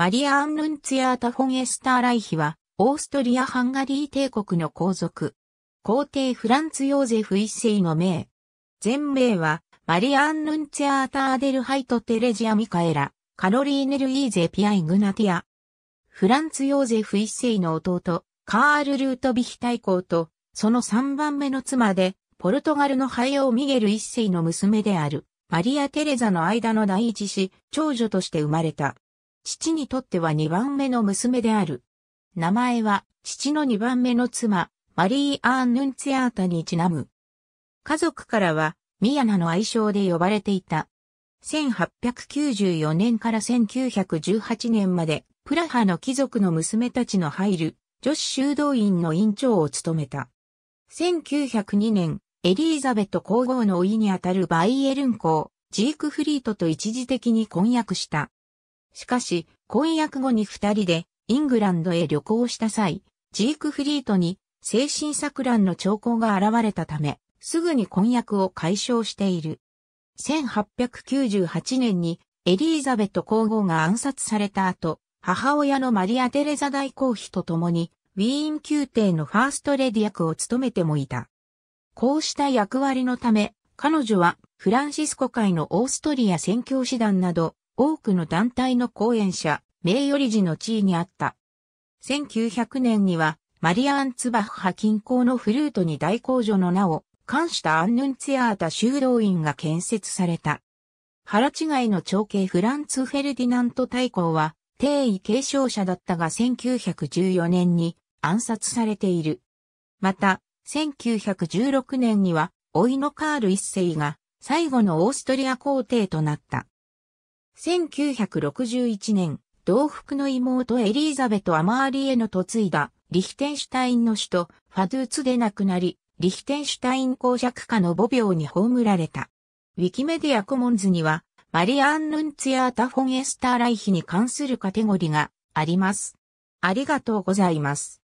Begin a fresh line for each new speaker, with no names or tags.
マリア・アンヌンツィアータ・フォン・エスター・ライヒは、オーストリア・ハンガリー帝国の皇族。皇帝フランツ・ヨーゼフ一世の名。全名は、マリア・アンヌンツィアータ・アデルハイト・テレジア・ミカエラ、カロリーネル・イーゼ・ピア・イグナティア。フランツ・ヨーゼフ一世の弟、カール・ルートビヒ大公と、その3番目の妻で、ポルトガルのハエ優ミゲル一世の娘である、マリア・テレザの間の第一子、長女として生まれた。父にとっては2番目の娘である。名前は、父の2番目の妻、マリー・アーン・ヌンツヤアータにちなむ。家族からは、ミヤナの愛称で呼ばれていた。1894年から1918年まで、プラハの貴族の娘たちの入る女子修道院の院長を務めた。1902年、エリーザベット皇后の甥にあたるバイエルン公、ジークフリートと一時的に婚約した。しかし、婚約後に二人でイングランドへ旅行した際、ジークフリートに精神錯乱の兆候が現れたため、すぐに婚約を解消している。1898年にエリーザベット皇后が暗殺された後、母親のマリア・テレザ大公妃と共に、ウィーン宮廷のファーストレディ役を務めてもいた。こうした役割のため、彼女はフランシスコ会のオーストリア宣教師団など、多くの団体の講演者、名誉理事の地位にあった。1900年には、マリアンツバッハ近郊のフルートに大工女の名を冠したアンヌンツィアータ修道院が建設された。腹違いの長兄フランツ・フェルディナント大公は、帝位継承者だったが1914年に暗殺されている。また、1916年には、老いのカール一世が最後のオーストリア皇帝となった。1961年、同福の妹エリーザベト・アマーリエの嫁いだ、リヒテンシュタインの首都、ファドゥーツで亡くなり、リヒテンシュタイン公爵家の母病に葬られた。ウィキメディアコモンズには、マリアン・ヌンツヤータ・フォン・エスター・ライヒに関するカテゴリーがあります。ありがとうございます。